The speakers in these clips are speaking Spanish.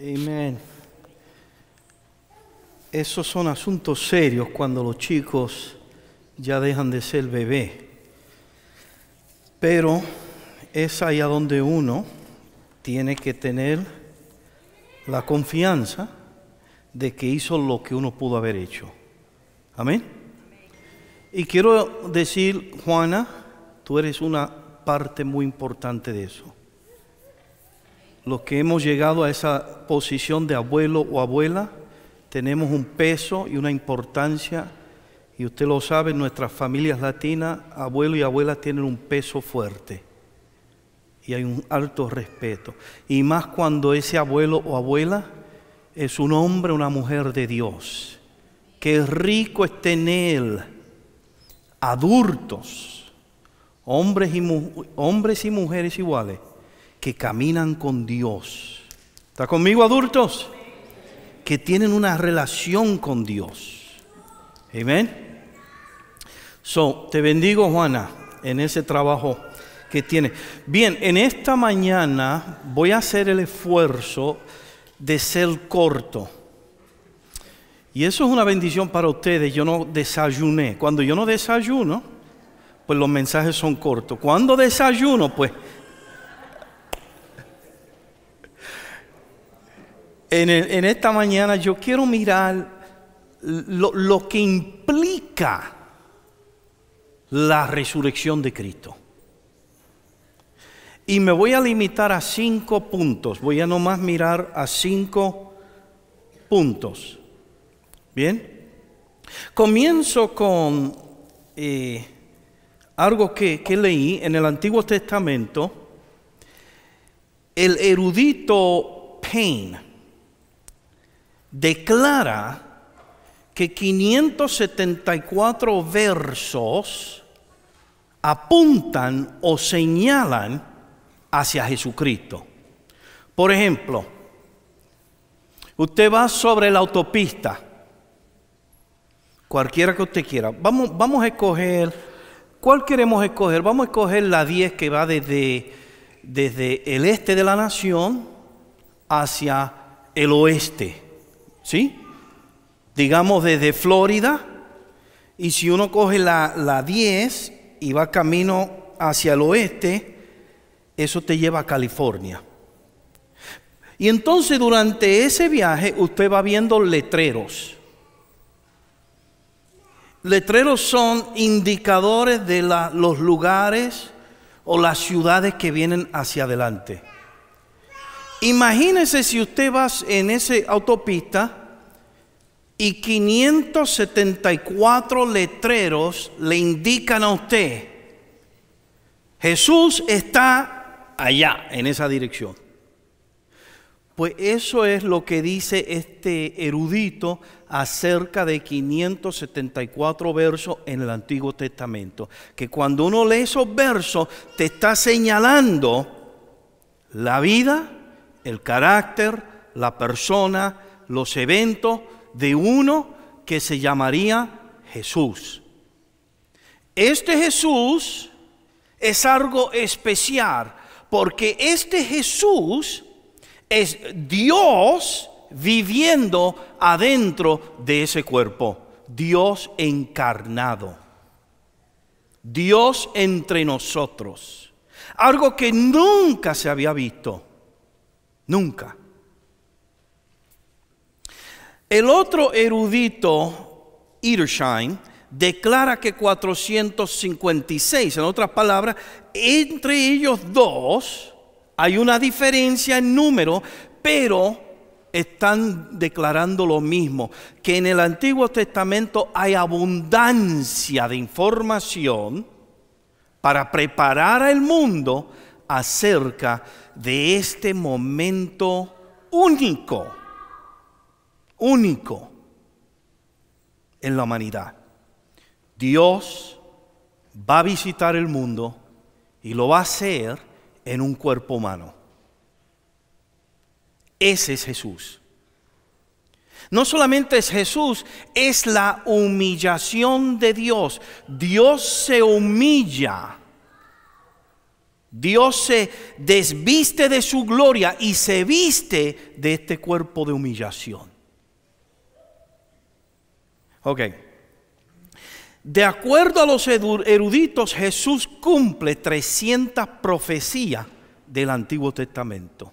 Amén. Esos son asuntos serios cuando los chicos ya dejan de ser bebé. Pero es allá donde uno tiene que tener la confianza de que hizo lo que uno pudo haber hecho. Amén. Y quiero decir, Juana, tú eres una parte muy importante de eso los que hemos llegado a esa posición de abuelo o abuela, tenemos un peso y una importancia, y usted lo sabe, en nuestras familias latinas, abuelo y abuela tienen un peso fuerte y hay un alto respeto. Y más cuando ese abuelo o abuela es un hombre o una mujer de Dios. Qué rico es tener adultos, hombres y, hombres y mujeres iguales que caminan con Dios. ¿Está conmigo adultos? Que tienen una relación con Dios. Amén. So, te bendigo Juana en ese trabajo que tiene. Bien, en esta mañana voy a hacer el esfuerzo de ser corto. Y eso es una bendición para ustedes. Yo no desayuné. Cuando yo no desayuno, pues los mensajes son cortos. Cuando desayuno, pues en, esta mañana yo quiero mirar lo, que implica la resurrección de Cristo. Y me voy a limitar a cinco puntos. Voy a nomás mirar a cinco puntos. Bien. Comienzo con eh, algo que, que, leí en el Antiguo Testamento. El erudito Payne declara que 574 versos apuntan o señalan hacia Jesucristo. Por ejemplo, usted va sobre la autopista, cualquiera que usted quiera. Vamos, vamos a escoger, ¿cuál queremos escoger? Vamos a escoger la 10 que va desde, desde el este de la nación hacia el oeste. ¿sí? Digamos desde Florida, y si uno coge la, 10 y va camino hacia el oeste, eso te lleva a California. Y entonces durante ese viaje usted va viendo letreros. Letreros son indicadores de los lugares o las ciudades que vienen hacia adelante. Imagínese si usted va en esa autopista y 574 letreros le indican a usted, Jesús está allá, en esa dirección. Pues eso es lo que dice este erudito acerca de 574 versos en el Antiguo Testamento. Que cuando uno lee esos versos te está señalando la vida, el carácter, la persona, los eventos de uno que se llamaría Jesús. Este Jesús es algo especial porque este Jesús es Dios viviendo adentro de ese cuerpo, Dios encarnado, Dios entre nosotros, algo que nunca se había visto. Nunca. El otro erudito, Edersheim, declara que 456, en otras palabras, entre ellos dos hay una diferencia en número, pero están declarando lo mismo, que en el Antiguo Testamento hay abundancia de información para preparar al mundo acerca de de este momento único, único en la humanidad. Dios va a visitar el mundo y lo va a hacer en un cuerpo humano. Ese es Jesús. No solamente es Jesús, es la humillación de Dios. Dios se humilla Dios se desviste de su gloria y se viste de este cuerpo de humillación. Ok. De acuerdo a los eruditos, Jesús cumple 300 profecías del Antiguo Testamento.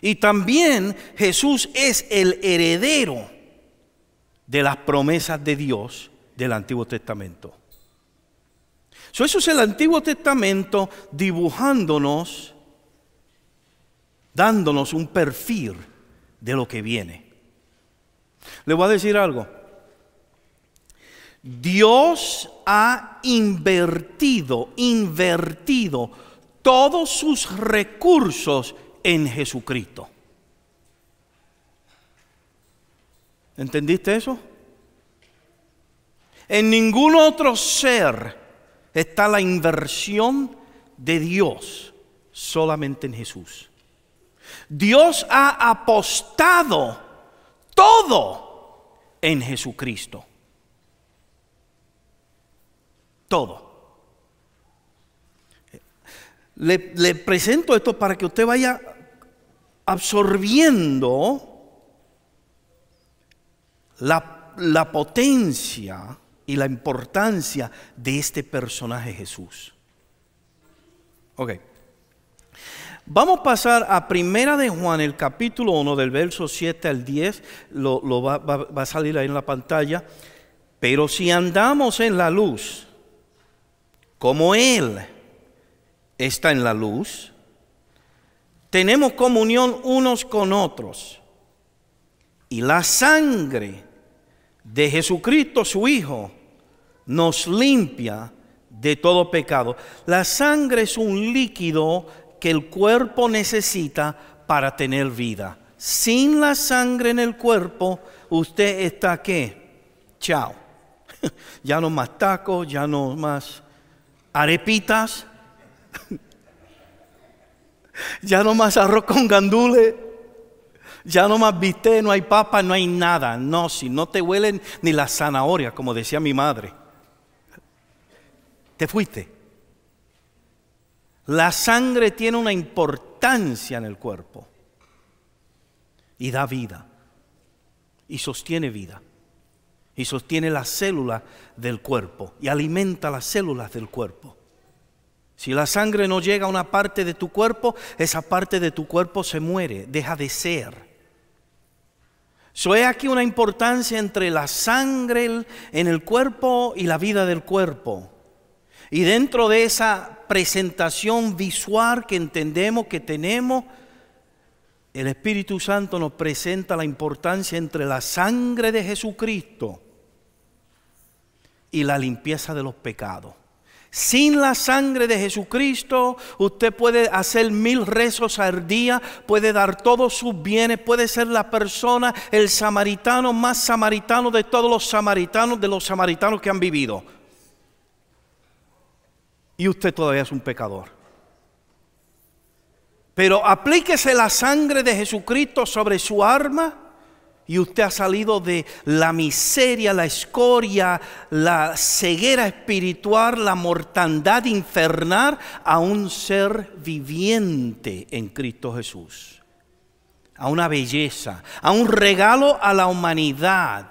Y también Jesús es el heredero de las promesas de Dios del Antiguo Testamento eso es el Antiguo Testamento dibujándonos, dándonos un perfil de lo que viene. Le voy a decir algo. Dios ha invertido, invertido todos sus recursos en Jesucristo. ¿Entendiste eso? En ningún otro ser está la inversión de Dios solamente en Jesús. Dios ha apostado todo en Jesucristo. Todo. Le, presento esto para que usted vaya absorbiendo la, la potencia y la importancia de este personaje Jesús. Ok. Vamos a pasar a Primera de Juan, el capítulo 1, del verso 7 al 10. Lo, va, va a salir ahí en la pantalla. Pero si andamos en la luz, como Él está en la luz, tenemos comunión unos con otros. Y la sangre de Jesucristo su Hijo nos limpia de todo pecado. La sangre es un líquido que el cuerpo necesita para tener vida. Sin la sangre en el cuerpo, usted está qué? Chao. ya no más tacos, ya no más arepitas, ya no más arroz con gandules. Ya no más viste, no hay papa, no hay nada. No, si no te huelen ni las zanahoria, como decía mi madre. Te fuiste. La sangre tiene una importancia en el cuerpo y da vida y sostiene vida y sostiene las células del cuerpo y alimenta las células del cuerpo. Si la sangre no llega a una parte de tu cuerpo, esa parte de tu cuerpo se muere, deja de ser. So, he aquí una importancia entre la sangre en el cuerpo y la vida del cuerpo. Y dentro de esa presentación visual que entendemos que tenemos, el Espíritu Santo nos presenta la importancia entre la sangre de Jesucristo y la limpieza de los pecados. Sin la sangre de Jesucristo, usted puede hacer mil rezos al día, puede dar todos sus bienes, puede ser la persona, el samaritano más samaritano de todos los samaritanos, de los samaritanos que han vivido. Y usted todavía es un pecador. Pero aplíquese la sangre de Jesucristo sobre su arma y usted ha salido de la miseria, la escoria, la ceguera espiritual, la mortandad infernal a un ser viviente en Cristo Jesús. A una belleza, a un regalo a la humanidad.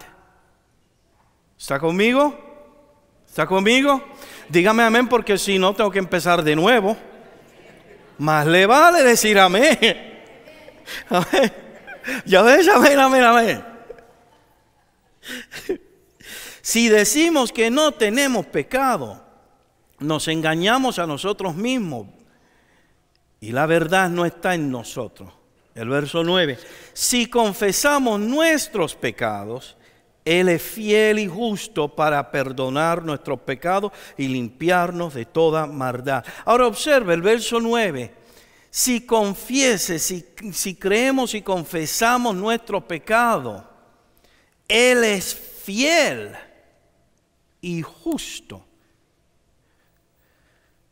¿Está conmigo? ¿Está conmigo? Dígame amén porque si no tengo que empezar de nuevo. Más le vale decir amén. Amén. Ya Si decimos que no tenemos pecado, nos engañamos a nosotros mismos y la verdad no está en nosotros. El verso 9, si confesamos nuestros pecados, Él es fiel y justo para perdonar nuestros pecados y limpiarnos de toda maldad. Ahora observe el verso 9 si confieses, si, si creemos y confesamos nuestro pecado, Él es fiel y justo.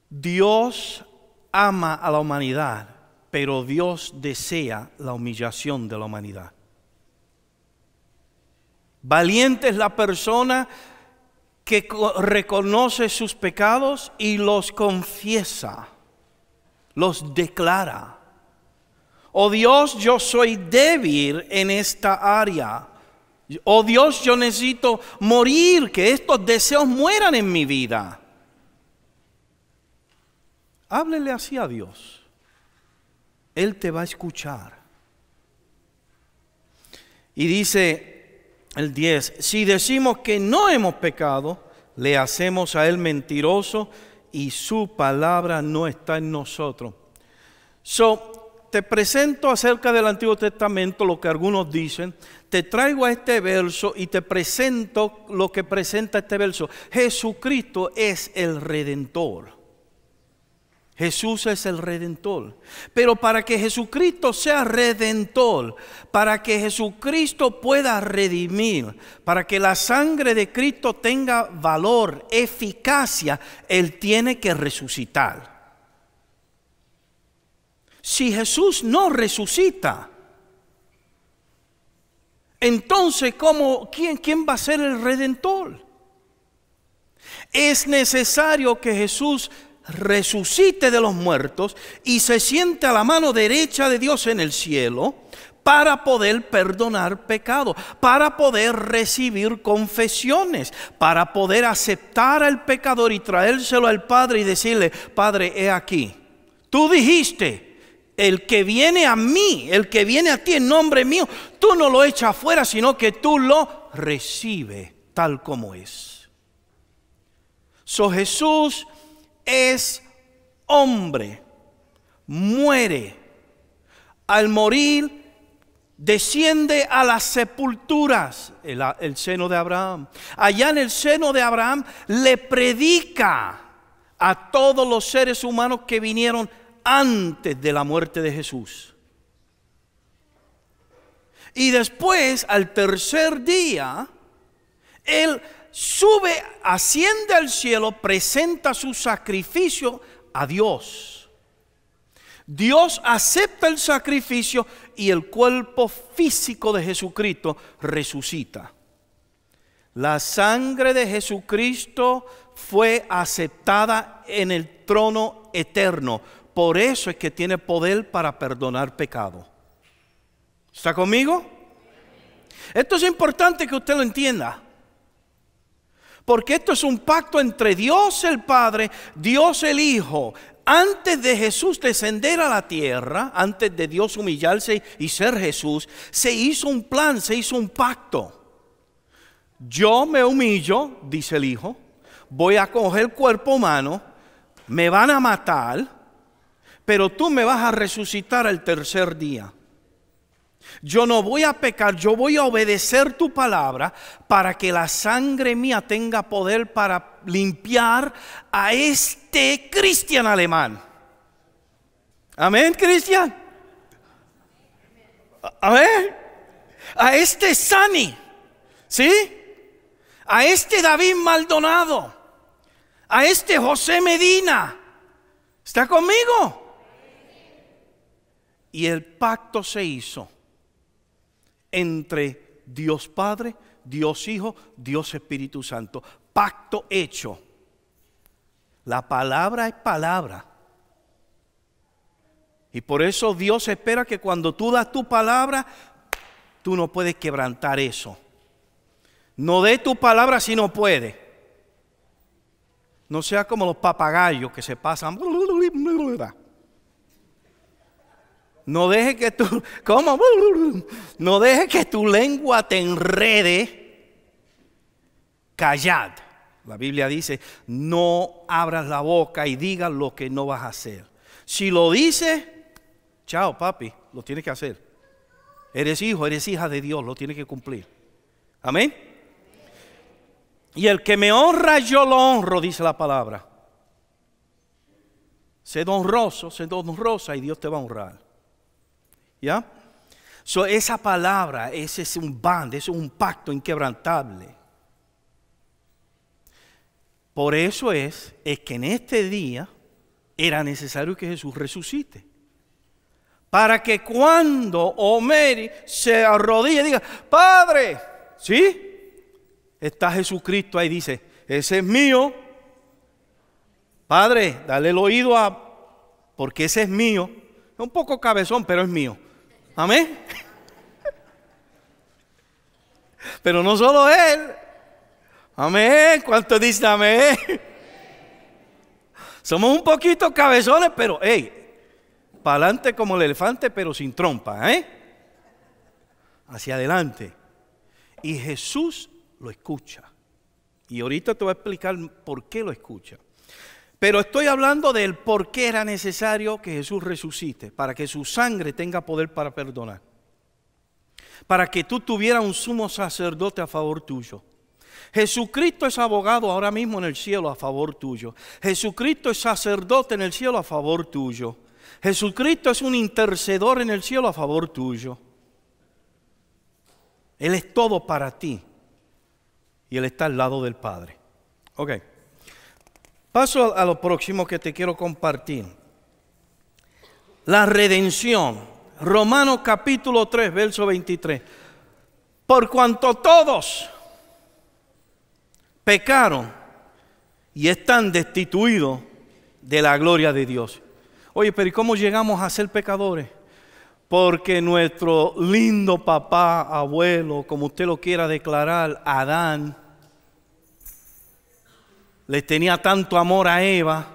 Dios ama a la humanidad, pero Dios desea la humillación de la humanidad. Valiente es la persona que reconoce sus pecados y los confiesa los declara. Oh Dios, yo soy débil en esta área. Oh Dios, yo necesito morir, que estos deseos mueran en mi vida. Háblele así a Dios. Él te va a escuchar. Y dice el 10, si decimos que no hemos pecado, le hacemos a Él mentiroso y su palabra no está en nosotros. So, te presento acerca del Antiguo Testamento lo que algunos dicen, te traigo a este verso y te presento lo que presenta este verso. Jesucristo es el redentor. Jesús es el redentor. Pero para que Jesucristo sea redentor, para que Jesucristo pueda redimir, para que la sangre de Cristo tenga valor, eficacia, Él tiene que resucitar. Si Jesús no resucita, entonces ¿cómo, quién, quién va a ser el redentor? Es necesario que Jesús resucite de los muertos y se siente a la mano derecha de Dios en el cielo para poder perdonar pecado, para poder recibir confesiones, para poder aceptar al pecador y traérselo al Padre y decirle, Padre, he aquí, tú dijiste, el que viene a mí, el que viene a ti en nombre mío, tú no lo echas afuera, sino que tú lo recibes tal como es. So Jesús es hombre, muere. Al morir, desciende a las sepulturas, el, el, seno de Abraham. Allá en el seno de Abraham le predica a todos los seres humanos que vinieron antes de la muerte de Jesús. Y después, al tercer día, él sube, asciende al cielo, presenta su sacrificio a Dios. Dios acepta el sacrificio y el cuerpo físico de Jesucristo resucita. La sangre de Jesucristo fue aceptada en el trono eterno. Por eso es que tiene poder para perdonar pecado. ¿Está conmigo? Esto es importante que usted lo entienda. Porque esto es un pacto entre Dios el Padre, Dios el Hijo. Antes de Jesús descender a la tierra, antes de Dios humillarse y ser Jesús, se hizo un plan, se hizo un pacto. Yo me humillo, dice el Hijo, voy a coger cuerpo humano, me van a matar, pero tú me vas a resucitar el tercer día. Yo no voy a pecar, yo voy a obedecer tu palabra para que la sangre mía tenga poder para limpiar a este cristian alemán. Amén, Cristian. Amén. A este Sani, ¿sí? A este David Maldonado, a este José Medina. ¿Está conmigo? Y el pacto se hizo entre Dios Padre, Dios Hijo, Dios Espíritu Santo. Pacto hecho. La palabra es palabra. Y por eso Dios espera que cuando tú das tu palabra, tú no puedes quebrantar eso. No dé tu palabra si no puede. No sea como los papagayos que se pasan. No deje que tu, No que tu lengua te enrede. Callad. La Biblia dice, no abras la boca y digas lo que no vas a hacer. Si lo dices, chao papi, lo tienes que hacer. Eres hijo, eres hija de Dios, lo tienes que cumplir. Amén. Y el que me honra, yo lo honro, dice la palabra. Sed honroso, sed honrosa y Dios te va a honrar. ¿Ya? So, esa palabra, ese es un band, es un pacto inquebrantable. Por eso es, que en este día era necesario que Jesús resucite. Para que cuando Omer se arrodille y diga, Padre, ¿sí? Está Jesucristo ahí, dice, ese es mío. Padre, dale el oído a, porque ese es mío. Es un poco cabezón, pero es mío. Amén. Pero no solo Él. Amén. ¿Cuánto dice amén? Somos un poquito cabezones, pero hey, para adelante como el elefante, pero sin trompa, ¿eh? Hacia adelante. Y Jesús lo escucha. Y ahorita te voy a explicar por qué lo escucha. Pero estoy hablando del por qué era necesario que Jesús resucite, para que su sangre tenga poder para perdonar, para que tú tuvieras un sumo sacerdote a favor tuyo. Jesucristo es abogado ahora mismo en el cielo a favor tuyo. Jesucristo es sacerdote en el cielo a favor tuyo. Jesucristo es un intercedor en el cielo a favor tuyo. Él es todo para ti. Y Él está al lado del Padre. Ok. Paso a lo próximo que te quiero compartir. La redención. Romanos capítulo 3, verso 23. Por cuanto todos pecaron y están destituidos de la gloria de Dios. Oye, pero ¿y cómo llegamos a ser pecadores? Porque nuestro lindo papá, abuelo, como usted lo quiera declarar, Adán, le tenía tanto amor a Eva.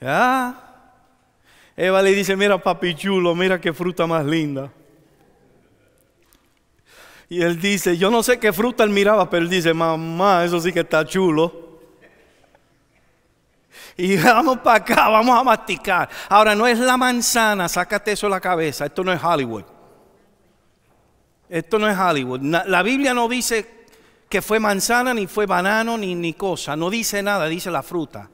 ¿Ya? Eva le dice, mira papi chulo, mira qué fruta más linda. Y él dice, yo no sé qué fruta él miraba, pero él dice, mamá, eso sí que está chulo. Y vamos para acá, vamos a masticar. Ahora no es la manzana, sácate eso de la cabeza, esto no es Hollywood. Esto no es Hollywood. La Biblia no dice que fue manzana, ni fue banano, ni, ni cosa. No dice nada, dice la fruta.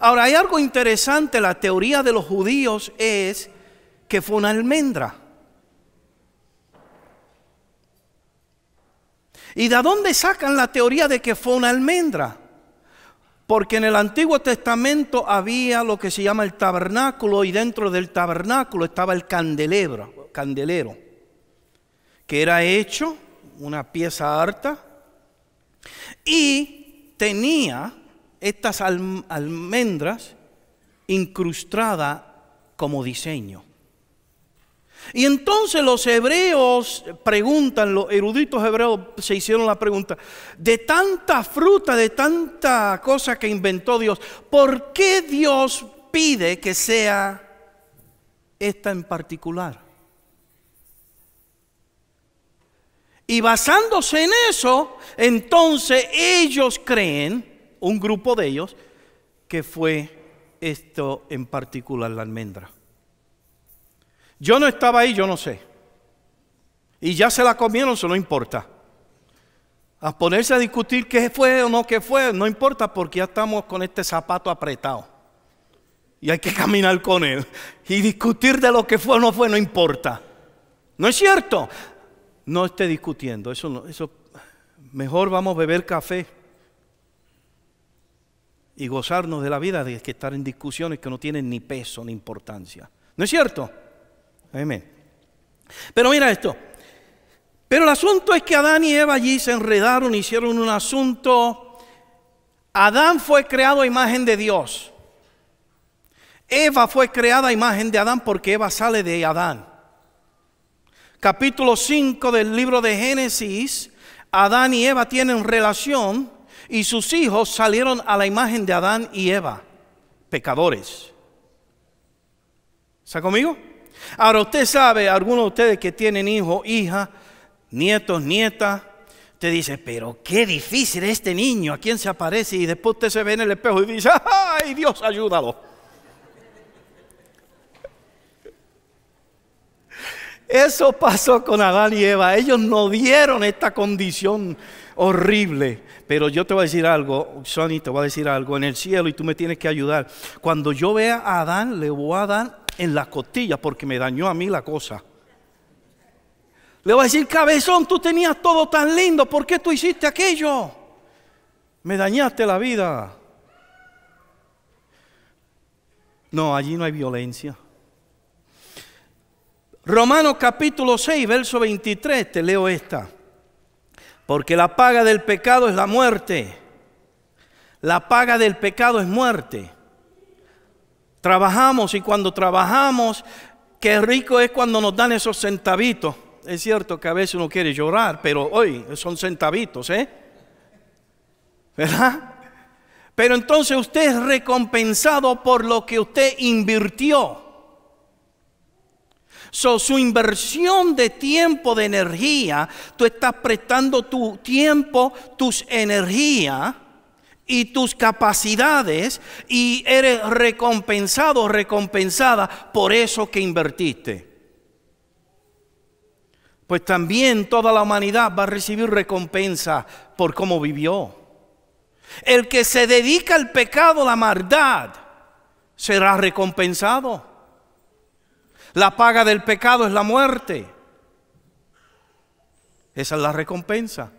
Ahora, hay algo interesante, la teoría de los judíos es que fue una almendra. ¿Y de dónde sacan la teoría de que fue una almendra? Porque en el Antiguo Testamento había lo que se llama el tabernáculo y dentro del tabernáculo estaba el candelero, candelero que era hecho una pieza harta, y tenía estas almendras incrustadas como diseño. Y entonces los hebreos preguntan, los eruditos hebreos se hicieron la pregunta, de tanta fruta, de tanta cosa que inventó Dios, ¿por qué Dios pide que sea esta en particular? Y basándose en eso, entonces ellos creen, un grupo de ellos, que fue esto en particular, la almendra. Yo no estaba ahí, yo no sé. Y ya se la comieron, eso no importa. A ponerse a discutir qué fue o no qué fue, no importa porque ya estamos con este zapato apretado. Y hay que caminar con él. Y discutir de lo que fue o no fue, no importa. ¿No es cierto? no esté discutiendo. Eso no, eso mejor vamos a beber café y gozarnos de la vida de que estar en discusiones que no tienen ni peso ni importancia. ¿No es cierto? Amén. Pero mira esto. Pero el asunto es que Adán y Eva allí se enredaron, hicieron un asunto. Adán fue creado a imagen de Dios. Eva fue creada a imagen de Adán porque Eva sale de Adán capítulo 5 del libro de Génesis, Adán y Eva tienen relación y sus hijos salieron a la imagen de Adán y Eva, pecadores. ¿Está conmigo? Ahora usted sabe, algunos de ustedes que tienen hijos, hija, nietos, nietas, te dice, pero qué difícil este niño, ¿a quién se aparece? Y después usted se ve en el espejo y dice, ay Dios, ayúdalo. Eso pasó con Adán y Eva. Ellos no vieron esta condición horrible. Pero yo te voy a decir algo, Sonny, te voy a decir algo en el cielo y tú me tienes que ayudar. Cuando yo vea a Adán, le voy a dar en la costilla porque me dañó a mí la cosa. Le voy a decir, cabezón, tú tenías todo tan lindo, ¿por qué tú hiciste aquello? Me dañaste la vida. No, allí no hay violencia. Romanos capítulo 6, verso 23, te leo esta. Porque la paga del pecado es la muerte. La paga del pecado es muerte. Trabajamos y cuando trabajamos, qué rico es cuando nos dan esos centavitos. Es cierto que a veces uno quiere llorar, pero hoy son centavitos, ¿eh? ¿Verdad? Pero entonces usted es recompensado por lo que usted invirtió. So, su inversión de tiempo, de energía, tú estás prestando tu tiempo, tus energías y tus capacidades y eres recompensado, recompensada por eso que invertiste. Pues también toda la humanidad va a recibir recompensa por cómo vivió. El que se dedica al pecado, la maldad, será recompensado. La paga del pecado es la muerte. Esa es la recompensa.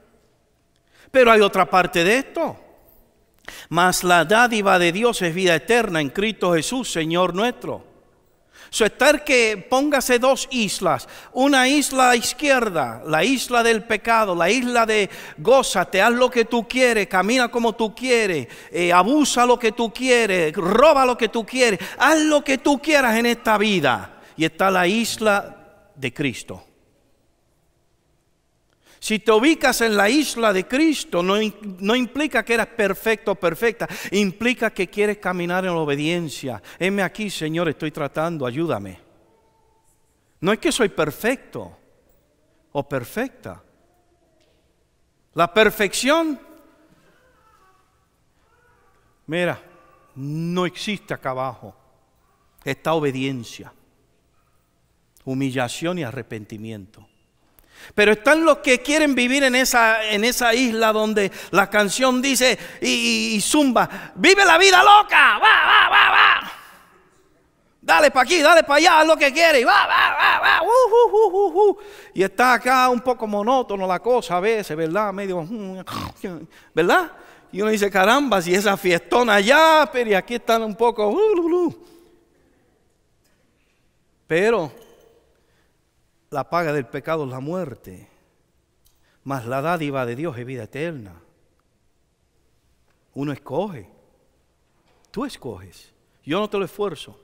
Pero hay otra parte de esto. Mas la dádiva de Dios es vida eterna en Cristo Jesús, Señor nuestro. So, estar que póngase dos islas, una isla izquierda, la isla del pecado, la isla de gózate, haz lo que tú quieres, camina como tú quieres, eh, abusa lo que tú quieres, roba lo que tú quieres, haz lo que tú quieras en esta vida y está la isla de Cristo. Si te ubicas en la isla de Cristo, no, implica que eras perfecto o perfecta, implica que quieres caminar en obediencia. Heme aquí, Señor, estoy tratando, ayúdame. No es que soy perfecto o perfecta. La perfección, mira, no existe acá abajo. Está obediencia humillación y arrepentimiento. Pero están los que quieren vivir en esa, en esa isla donde la canción dice y, zumba, vive la vida loca, va, va, va, va. Dale para aquí, dale para allá, haz lo que quieres, va, va, va, va. Uh, uh, uh, y está acá un poco monótono la cosa a veces, ¿verdad? Medio, mm, ¿verdad? Y uno dice, caramba, si esa fiestona allá, pero y aquí están un poco... Pero la paga del pecado es la muerte, más la dádiva de Dios es vida eterna. Uno escoge, tú escoges, yo no te lo esfuerzo,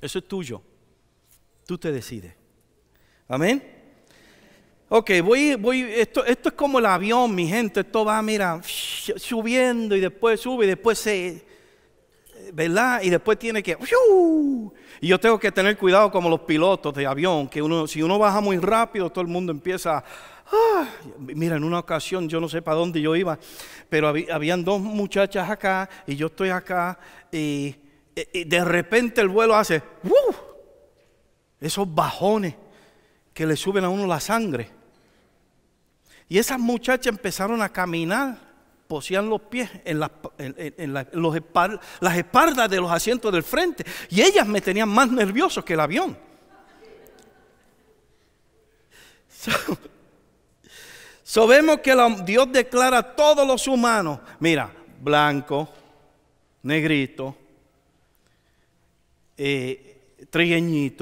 eso es tuyo, tú te decides. Amén. Ok, voy, voy, esto, esto es como el avión, mi gente, esto va, mira, subiendo y después sube y después se, ¿verdad? Y después tiene que... Y yo tengo que tener cuidado como los pilotos de avión, que uno, si uno baja muy rápido, todo el mundo empieza... ¡ah! Mira, en una ocasión yo no sé para dónde yo iba, pero habían dos muchachas acá y yo estoy acá y, e, de repente el vuelo hace... Esos bajones que le suben a uno la sangre. Y esas muchachas empezaron a caminar posían los pies en, en, las espaldas de los asientos del frente. Y ellas me tenían más nervioso que el avión. So, que Dios declara a todos los humanos, mira, blanco, negrito, eh,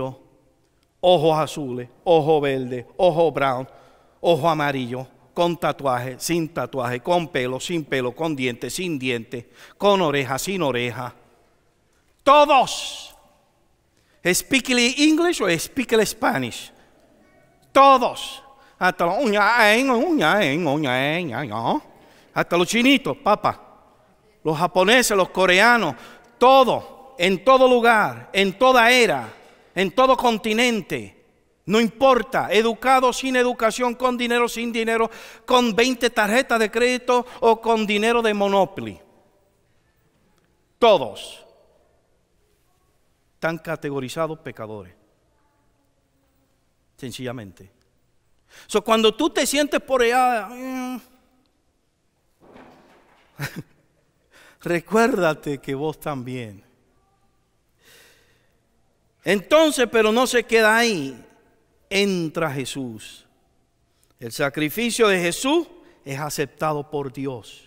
ojos azules, ojo verde, ojo brown, ojo amarillo con tatuaje, sin tatuaje, con pelo, sin pelo, con diente, sin diente, con oreja, sin oreja. Todos. Speak English o speak Spanish. Todos. Hasta los eh, eh, eh, hasta los chinitos, papá. Los japoneses, los coreanos, todo, en todo lugar, en toda era, en todo continente no importa, educado, sin educación, con dinero, sin dinero, con 20 tarjetas de crédito o con dinero de Monopoly. Todos están categorizados pecadores. Sencillamente. So, cuando tú te sientes por allá, mm, recuérdate que vos también. Entonces, pero no se queda ahí entra Jesús. El sacrificio de Jesús es aceptado por Dios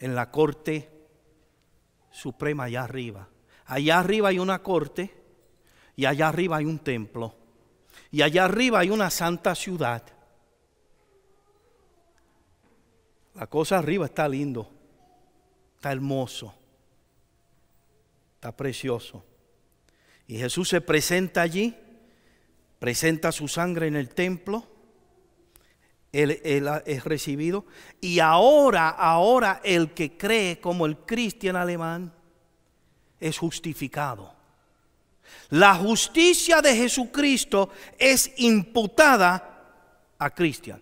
en la corte suprema allá arriba. Allá arriba hay una corte y allá arriba hay un templo. Y allá arriba hay una santa ciudad. La cosa arriba está lindo, está hermoso, está precioso. Y Jesús se presenta allí presenta su sangre en el templo, él, es recibido, y ahora, ahora el que cree como el cristiano alemán es justificado. La justicia de Jesucristo es imputada a Cristian.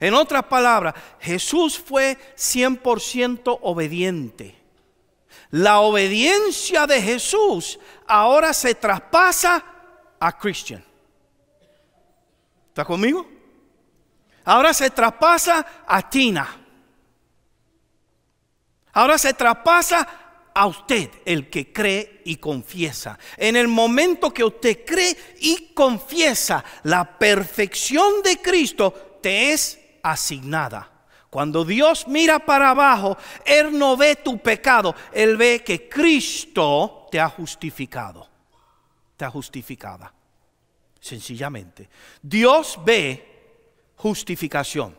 En otras palabras, Jesús fue 100% obediente. La obediencia de Jesús ahora se traspasa a Christian. ¿Está conmigo? Ahora se traspasa a Tina. Ahora se traspasa a usted, el que cree y confiesa. En el momento que usted cree y confiesa, la perfección de Cristo te es asignada. Cuando Dios mira para abajo, Él no ve tu pecado, Él ve que Cristo te ha justificado está justificada. Sencillamente. Dios ve justificación.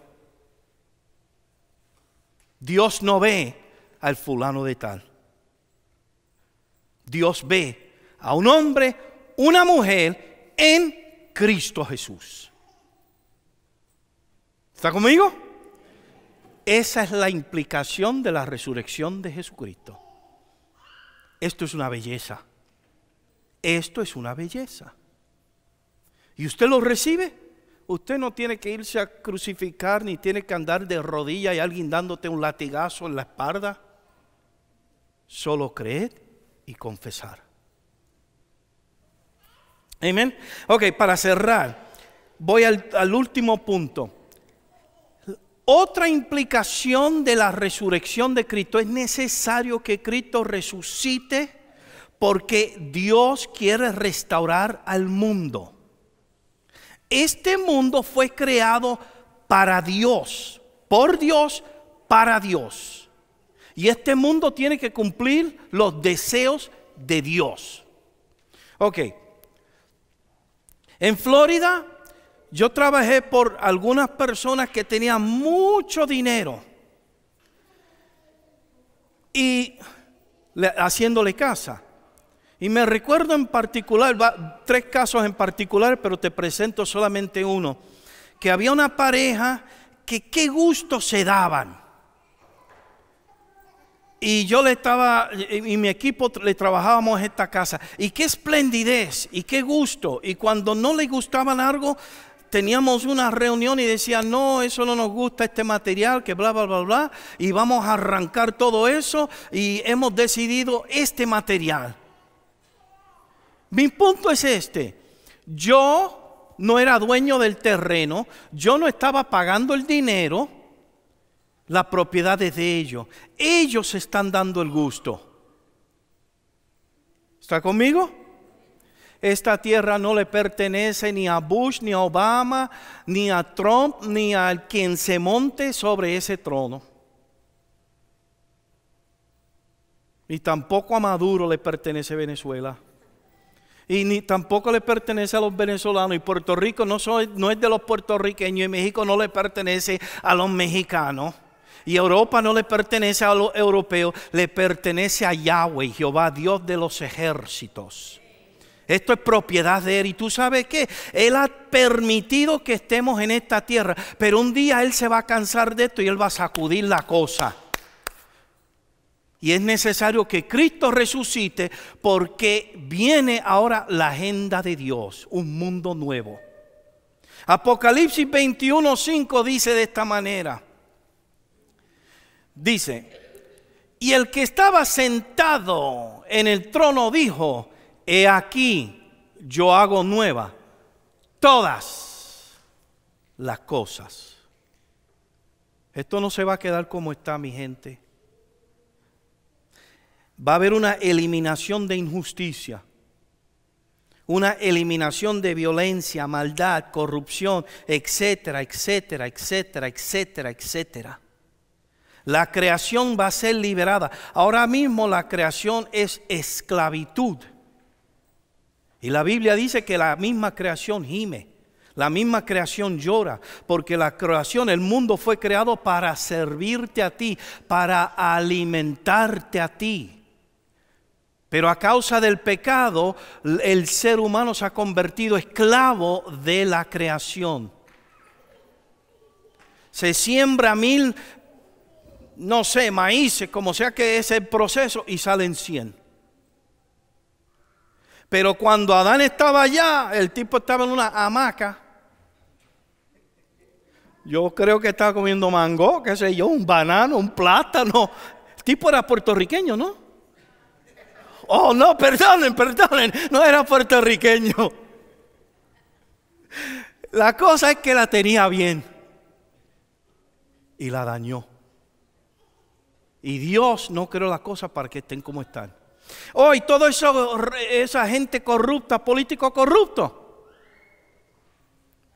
Dios no ve al fulano de tal. Dios ve a un hombre, una mujer en Cristo Jesús. ¿Está conmigo? Esa es la implicación de la resurrección de Jesucristo. Esto es una belleza. Esto es una belleza. Y usted lo recibe. Usted no tiene que irse a crucificar ni tiene que andar de rodilla y alguien dándote un latigazo en la espalda. Solo creed y confesar. Amén. Ok, para cerrar, voy al último punto. Otra implicación de la resurrección de Cristo es necesario que Cristo resucite porque Dios quiere restaurar al mundo. Este mundo fue creado para Dios, por Dios, para Dios. Y este mundo tiene que cumplir los deseos de Dios. Ok. En Florida yo trabajé por algunas personas que tenían mucho dinero. Y haciéndole casa. Y me recuerdo en particular, tres casos en particular, pero te presento solamente uno, que había una pareja que qué gusto se daban. Y yo le estaba, y mi equipo le trabajábamos esta casa. Y qué esplendidez, y qué gusto. Y cuando no le gustaban algo, teníamos una reunión y decían, no, eso no nos gusta, este material, que bla, bla, bla, bla. Y vamos a arrancar todo eso. Y hemos decidido este material. Mi punto es este. Yo no era dueño del terreno, yo no estaba pagando el dinero, la propiedad es de ellos. Ellos están dando el gusto. ¿Está conmigo? Esta tierra no le pertenece ni a Bush, ni a Obama, ni a Trump, ni a quien se monte sobre ese trono. Y tampoco a Maduro le pertenece Venezuela y ni tampoco le pertenece a los venezolanos. Y Puerto Rico no, no es de los puertorriqueños y México no le pertenece a los mexicanos. Y Europa no le pertenece a los europeos, le pertenece a Yahweh, Jehová, Dios de los ejércitos. Esto es propiedad de Él. Y tú sabes que Él ha permitido que estemos en esta tierra. Pero un día Él se va a cansar de esto y Él va a sacudir la cosa. Y es necesario que Cristo resucite porque viene ahora la agenda de Dios, un mundo nuevo. Apocalipsis 5 dice de esta manera. Dice, y el que estaba sentado en el trono dijo, he aquí, yo hago nueva todas las cosas. Esto no se va a quedar como está mi gente va a haber una eliminación de injusticia, una eliminación de violencia, maldad, corrupción, etcétera, etcétera, etcétera, etcétera, etcétera. La creación va a ser liberada. Ahora mismo la creación es esclavitud. Y la Biblia dice que la misma creación gime, la misma creación llora, porque la creación, el mundo fue creado para servirte a ti, para alimentarte a ti. Pero a causa del pecado, el ser humano se ha convertido esclavo de la creación. Se siembra mil, no sé, maíces, como sea que es el proceso, y salen cien. Pero cuando Adán estaba allá, el tipo estaba en una hamaca. Yo creo que estaba comiendo mango, qué sé yo, un banano, un plátano. El tipo era puertorriqueño, ¿no? Oh, no, perdonen, perdonen, no era puertorriqueño. La cosa es que la tenía bien y la dañó. Y Dios no creó las cosa para que estén como están. Hoy, todo eso, esa gente corrupta, político corrupto,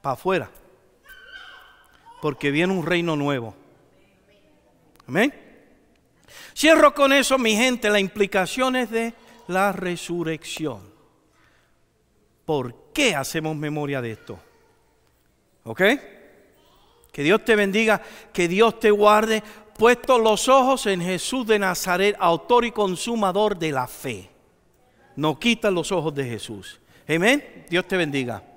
para afuera. Porque viene un reino nuevo. Amén. Cierro con eso, mi gente, las implicaciones de la resurrección. ¿Por qué hacemos memoria de esto? ¿Ok? Que Dios te bendiga, que Dios te guarde, puesto los ojos en Jesús de Nazaret, autor y consumador de la fe. No quitan los ojos de Jesús. Amén. Dios te bendiga.